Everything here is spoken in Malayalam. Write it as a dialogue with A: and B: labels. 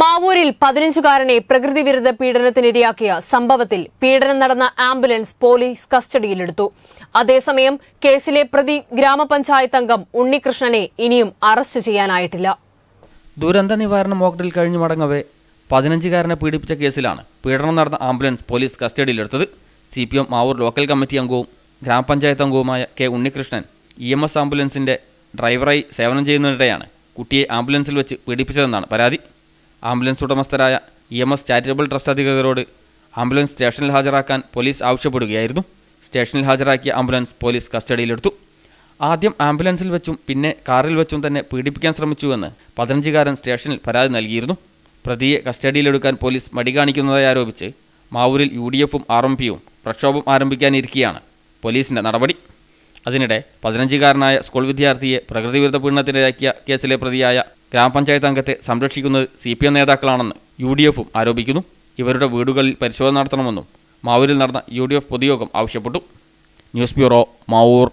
A: മാവൂരിൽ പതിനഞ്ചുകാരനെ പ്രകൃതിവിരുദ്ധ പീഡനത്തിനിരയാക്കിയ സംഭവത്തിൽ പീഡനം നടന്ന ആംബുലൻസ് പോലീസ് കസ്റ്റഡിയിലെടുത്തു അതേസമയം കേസിലെ പ്രതി ഗ്രാമപഞ്ചായത്ത് അംഗം ഉണ്ണികൃഷ്ണനെ ഇനിയും അറസ്റ്റ് ചെയ്യാനായിട്ടില്ല
B: ദുരന്ത നിവാരണ മോക്ഡിൽ കഴിഞ്ഞു മടങ്ങവേ പതിനഞ്ചുകാരനെ പീഡിപ്പിച്ച കേസിലാണ് പീഡനം നടന്ന ആംബുലൻസ് പോലീസ് കസ്റ്റഡിയിലെടുത്തത് C P M Mavoor local committee അംഗവും ഗ്രാമപഞ്ചായത്ത് അംഗവുമായ K Unnikrishnan E M S ആംബുലൻസിന്റെ ഡ്രൈവറായി സേവനം ചെയ്യുന്നതിനിടെയാണ് കുട്ടിയെ ആംബുലൻസിൽ വെച്ച് പീഡിപ്പിച്ചതെന്നാണ് പരാതി ആംബുലൻസ് ഉടമസ്ഥരായ E M S charitable trust അധികൃതരോട് ആംബുലൻസ് സ്റ്റേഷനിൽ ഹാജരാക്കാൻ പോലീസ് ആവശ്യപ്പെടുകയായിരുന്നു സ്റ്റേഷനിൽ ഹാജരാക്കിയ ആംബുലൻസ് പോലീസ് കസ്റ്റഡിയിലെടുത്തു ആദ്യം ആംബുലൻസിൽ വെച്ചും പിന്നെ കാറിൽ വെച്ചും തന്നെ പീഡിപ്പിക്കാൻ ശ്രമിച്ചുവെന്ന് പതിനഞ്ചുകാരൻ സ്റ്റേഷനിൽ പരാതി നൽകിയിരുന്നു പ്രതിയെ കസ്റ്റഡിയിലെടുക്കാൻ പോലീസ് മടി കാണിക്കുന്നതായി ആരോപിച്ച് മാവൂരിൽ യു ഡി എഫും ആർ എം പിയും പ്രക്ഷോഭം ആരംഭിക്കാനിരിക്കുകയാണ് പോലീസിൻ്റെ നടപടി അതിനിടെ പതിനഞ്ചുകാരനായ സ്കൂൾ വിദ്യാർത്ഥിയെ പ്രകൃതിവിരുദ്ധ പീഡനത്തിനിരയാക്കിയ കേസിലെ പ്രതിയായ ഗ്രാമപഞ്ചായത്ത് അംഗത്തെ സംരക്ഷിക്കുന്നത് സി പി എം നേതാക്കളാണെന്ന് യു ഡി എഫും ആരോപിക്കുന്നു ഇവരുടെ വീടുകളിൽ പരിശോധന നടത്തണമെന്നും മാവൂരിൽ
C: നടന്ന യു ഡി എഫ് പൊതുയോഗം ആവശ്യപ്പെട്ടു ന്യൂസ് ബ്യൂറോ മാവൂർ